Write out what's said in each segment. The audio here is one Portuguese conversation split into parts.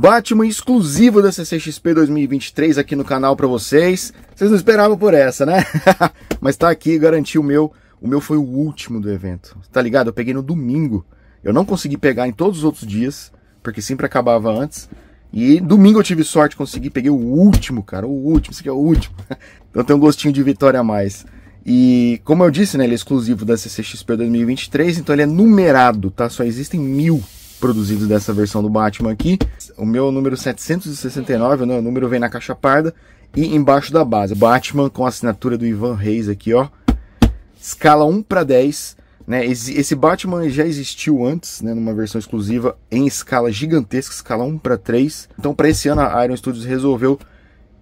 Batman exclusivo da CCXP 2023 aqui no canal para vocês. Vocês não esperavam por essa, né? Mas tá aqui, garanti o meu. O meu foi o último do evento. Tá ligado? Eu peguei no domingo. Eu não consegui pegar em todos os outros dias, porque sempre acabava antes. E domingo eu tive sorte, consegui, peguei o último, cara, o último, esse aqui é o último. então tem um gostinho de vitória a mais. E como eu disse, né, ele é exclusivo da CCXP 2023, então ele é numerado, tá? Só existem mil produzidos dessa versão do Batman aqui. O meu é número 769, o o número vem na caixa parda e embaixo da base. Batman com a assinatura do Ivan Reis aqui, ó. Escala 1 para 10. Né? Esse Batman já existiu antes, né, numa versão exclusiva em escala gigantesca, escala 1 para 3. Então, para esse ano a Iron Studios resolveu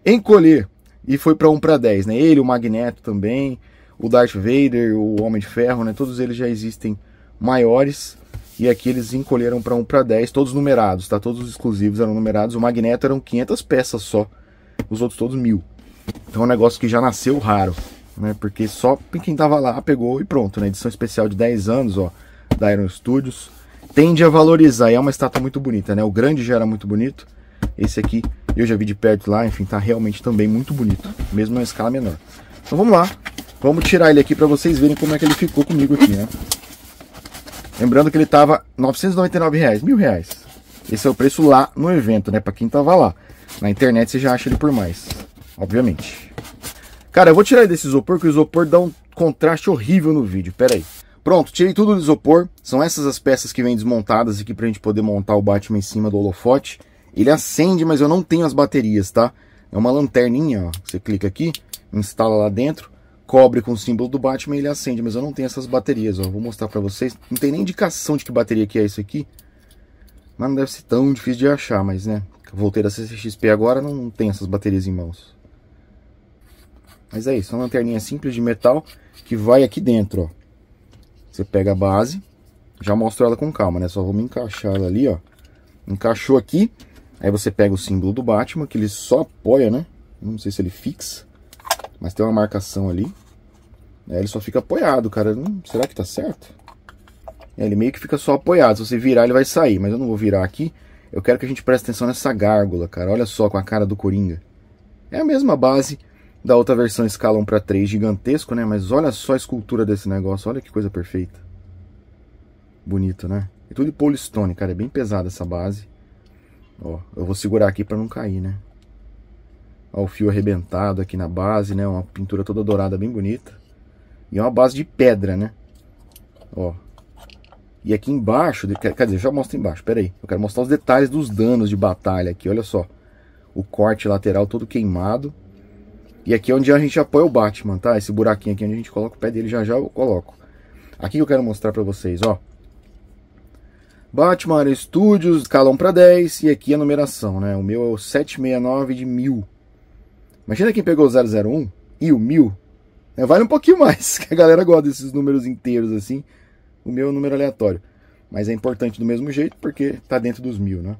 encolher e foi para 1 para 10, né? Ele, o Magneto também, o Darth Vader, o Homem de Ferro, né? Todos eles já existem maiores. E aqui eles encolheram para 1 para 10, todos numerados, tá? Todos os exclusivos eram numerados. O Magneto eram 500 peças só, os outros todos mil. Então é um negócio que já nasceu raro, né? Porque só quem tava lá pegou e pronto, né? Edição especial de 10 anos, ó, da Iron Studios. Tende a valorizar, e é uma estátua muito bonita, né? O grande já era muito bonito, esse aqui eu já vi de perto lá, enfim, tá realmente também muito bonito, mesmo em escala menor. Então vamos lá, vamos tirar ele aqui para vocês verem como é que ele ficou comigo aqui, né? Lembrando que ele tava R$ 999, reais, mil reais. Esse é o preço lá no evento, né? Para quem tava lá. Na internet você já acha ele por mais, obviamente. Cara, eu vou tirar desse isopor, porque o isopor dá um contraste horrível no vídeo. Pera aí. Pronto, tirei tudo do isopor. São essas as peças que vêm desmontadas aqui pra gente poder montar o Batman em cima do holofote. Ele acende, mas eu não tenho as baterias, tá? É uma lanterninha, ó. Você clica aqui, instala lá dentro cobre com o símbolo do Batman ele acende, mas eu não tenho essas baterias, ó. Vou mostrar pra vocês. Não tem nem indicação de que bateria que é isso aqui. Mas não deve ser tão difícil de achar, mas né. Voltei da CCXP agora, não tem essas baterias em mãos. Mas é isso, uma lanterninha simples de metal que vai aqui dentro, ó. Você pega a base, já mostro ela com calma, né? Só vamos encaixar ela ali, ó. Encaixou aqui, aí você pega o símbolo do Batman, que ele só apoia, né? Não sei se ele fixa. Mas tem uma marcação ali. Né? Ele só fica apoiado, cara. Hum, será que tá certo? É, ele meio que fica só apoiado. Se você virar, ele vai sair. Mas eu não vou virar aqui. Eu quero que a gente preste atenção nessa gárgula, cara. Olha só com a cara do Coringa. É a mesma base da outra versão Scala 1 para 3 gigantesco, né? Mas olha só a escultura desse negócio. Olha que coisa perfeita. Bonito, né? É tudo de polistone, cara. É bem pesada essa base. Ó, eu vou segurar aqui para não cair, né? ao o fio arrebentado aqui na base, né? Uma pintura toda dourada, bem bonita. E é uma base de pedra, né? Ó. E aqui embaixo, quer dizer, já mostro embaixo, peraí. Eu quero mostrar os detalhes dos danos de batalha aqui, olha só. O corte lateral todo queimado. E aqui é onde a gente apoia o Batman, tá? Esse buraquinho aqui é onde a gente coloca o pé dele, já já eu coloco. Aqui eu quero mostrar pra vocês, ó. Batman Studios, calão para 10, e aqui a numeração, né? O meu é o 769 de 1000. Imagina quem pegou o 001 e o 1000. É, vale um pouquinho mais, que a galera gosta desses números inteiros assim. O meu é um número aleatório. Mas é importante do mesmo jeito, porque tá dentro dos mil, né?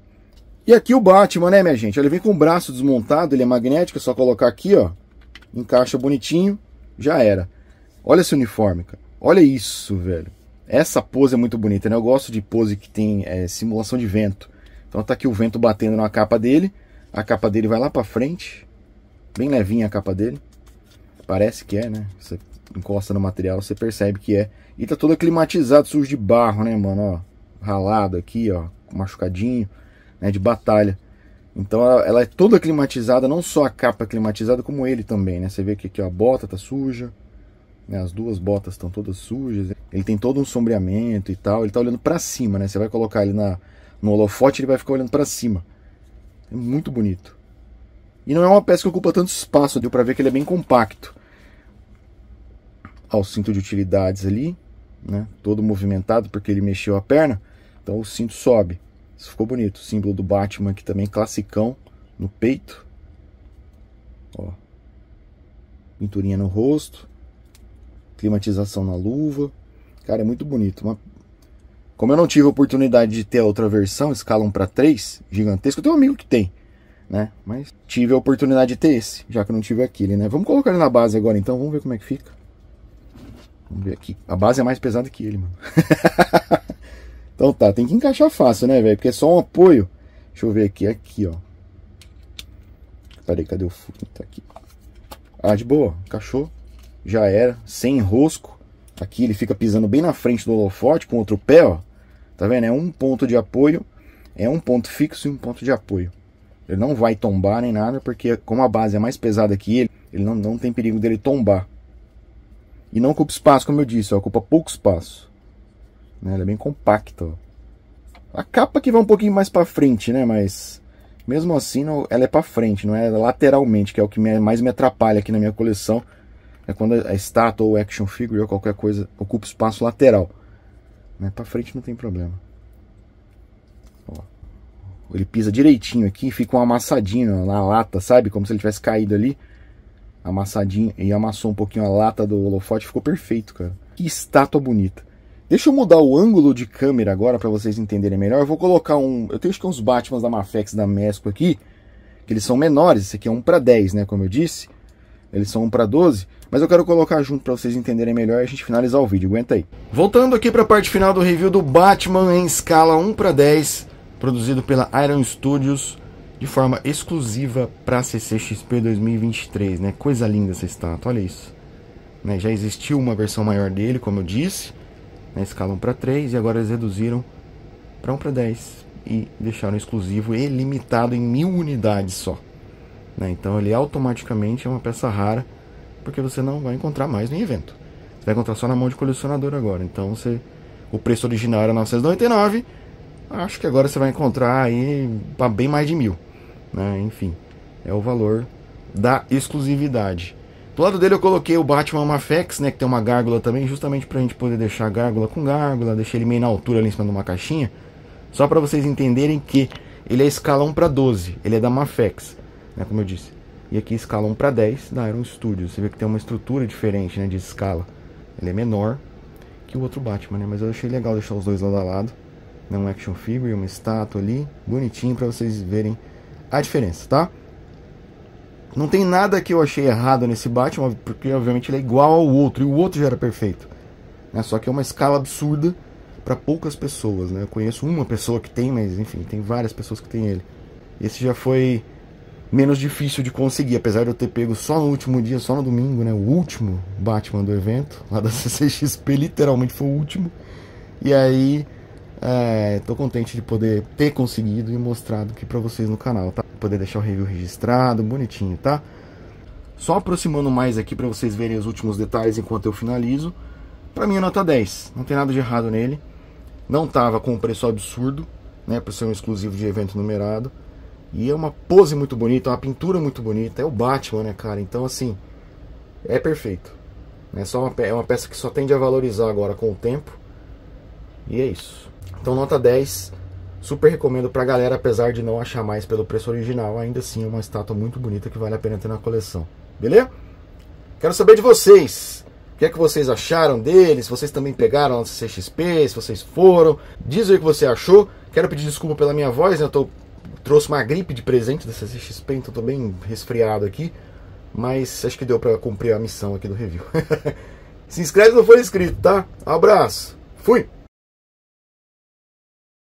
E aqui o Batman, né, minha gente? Ele vem com o braço desmontado, ele é magnético, é só colocar aqui, ó. Encaixa bonitinho, já era. Olha esse uniforme, cara. Olha isso, velho. Essa pose é muito bonita, né? Eu gosto de pose que tem é, simulação de vento. Então tá aqui o vento batendo na capa dele. A capa dele vai lá pra frente. Bem levinha a capa dele. Parece que é, né? Você encosta no material, você percebe que é. E tá todo climatizado, sujo de barro, né, mano? Ó, ralado aqui, ó, machucadinho, né, de batalha. Então ela, ela é toda climatizada, não só a capa climatizada, como ele também, né? Você vê que aqui ó, a bota tá suja, né? as duas botas estão todas sujas. Ele tem todo um sombreamento e tal, ele tá olhando para cima, né? Você vai colocar ele na, no holofote, ele vai ficar olhando para cima. É muito bonito. E não é uma peça que ocupa tanto espaço, deu para ver que ele é bem compacto. Ao cinto de utilidades ali, né? Todo movimentado porque ele mexeu a perna, então o cinto sobe. Isso ficou bonito. símbolo do Batman aqui também, classicão, no peito. Ó. Pinturinha no rosto. Climatização na luva. Cara, é muito bonito. Uma... Como eu não tive a oportunidade de ter a outra versão, escala 1 para 3, gigantesco. Eu tenho um amigo que tem né? Mas tive a oportunidade de ter esse, já que eu não tive aquele, né? Vamos colocar ele na base agora então, vamos ver como é que fica. Vamos ver aqui. A base é mais pesada que ele, mano. então tá, tem que encaixar fácil, né, velho? Porque é só um apoio. Deixa eu ver aqui, aqui, ó. Peraí, cadê o furo? Tá aqui. Ah, de boa, encaixou. Já era, sem enrosco. Aqui ele fica pisando bem na frente do holofote com outro pé, ó. Tá vendo? É um ponto de apoio, é um ponto fixo e um ponto de apoio. Ele não vai tombar nem nada, porque como a base é mais pesada que ele, ele não, não tem perigo dele tombar. E não ocupa espaço, como eu disse, ó, ocupa pouco espaço. Né? Ela é bem compacta. Ó. A capa que vai um pouquinho mais para frente, né? Mas mesmo assim, não, ela é para frente, não é lateralmente, que é o que me, mais me atrapalha aqui na minha coleção. É quando a estátua ou action figure ou qualquer coisa ocupa espaço lateral. Né? Para frente não tem problema. Ele pisa direitinho aqui, e fica um amassadinho na lata, sabe? Como se ele tivesse caído ali. Amassadinho. E amassou um pouquinho a lata do holofote. Ficou perfeito, cara. Que estátua bonita. Deixa eu mudar o ângulo de câmera agora para vocês entenderem melhor. Eu vou colocar um... Eu tenho acho que uns Batman da Mafex, da Mesco aqui. Que eles são menores. Esse aqui é 1 para 10, né? Como eu disse. Eles são 1 para 12. Mas eu quero colocar junto para vocês entenderem melhor e a gente finalizar o vídeo. Aguenta aí. Voltando aqui para a parte final do review do Batman em escala 1 para 10 produzido pela Iron Studios de forma exclusiva para CCXP 2023, né? Coisa linda essa estátua, olha isso. Né? Já existiu uma versão maior dele, como eu disse, né? escalam para 3 e agora eles reduziram para 1 para 10 e deixaram exclusivo e limitado em mil unidades só. Né? Então ele automaticamente é uma peça rara porque você não vai encontrar mais no evento. Você vai encontrar só na mão de colecionador agora. Então você, o preço original era 999 Acho que agora você vai encontrar aí para bem mais de mil. Né? Enfim, é o valor da exclusividade. Do lado dele eu coloquei o Batman Mafex, né? Que tem uma gárgula também, justamente pra gente poder deixar a gárgula com gárgula, deixei ele meio na altura ali em cima de uma caixinha. Só para vocês entenderem que ele é escala 1 para 12, ele é da Mafex, né? Como eu disse. E aqui escala 1 para 10 da Iron Studios. Você vê que tem uma estrutura diferente, né? De escala. Ele é menor que o outro Batman, né? Mas eu achei legal deixar os dois lado a lado um action figure, uma estátua ali, bonitinho para vocês verem a diferença, tá? Não tem nada que eu achei errado nesse Batman, porque obviamente ele é igual ao outro, e o outro já era perfeito. Né? Só que é uma escala absurda para poucas pessoas, né? Eu conheço uma pessoa que tem, mas enfim, tem várias pessoas que tem ele. Esse já foi menos difícil de conseguir, apesar de eu ter pego só no último dia, só no domingo, né? O último Batman do evento, lá da CCXP, literalmente foi o último. E aí Estou é, contente de poder ter conseguido e mostrado aqui para vocês no canal, tá? Poder deixar o review registrado, bonitinho, tá? Só aproximando mais aqui para vocês verem os últimos detalhes enquanto eu finalizo. Para mim é nota 10, não tem nada de errado nele. Não tava com um preço absurdo, né, por ser um exclusivo de evento numerado. E é uma pose muito bonita, uma pintura muito bonita, é o Batman, né, cara? Então assim, é perfeito. É só uma, é uma peça que só tende a valorizar agora com o tempo. E é isso. Então nota 10, super recomendo pra galera, apesar de não achar mais pelo preço original, ainda assim é uma estátua muito bonita que vale a pena ter na coleção. Beleza? Quero saber de vocês. O que é que vocês acharam deles? Se vocês também pegaram a CXP, se vocês foram. Diz aí o que você achou. Quero pedir desculpa pela minha voz, né? Eu tô, trouxe uma gripe de presente da CXP, então tô bem resfriado aqui. Mas acho que deu para cumprir a missão aqui do review. se inscreve se não for inscrito, tá? abraço. Fui!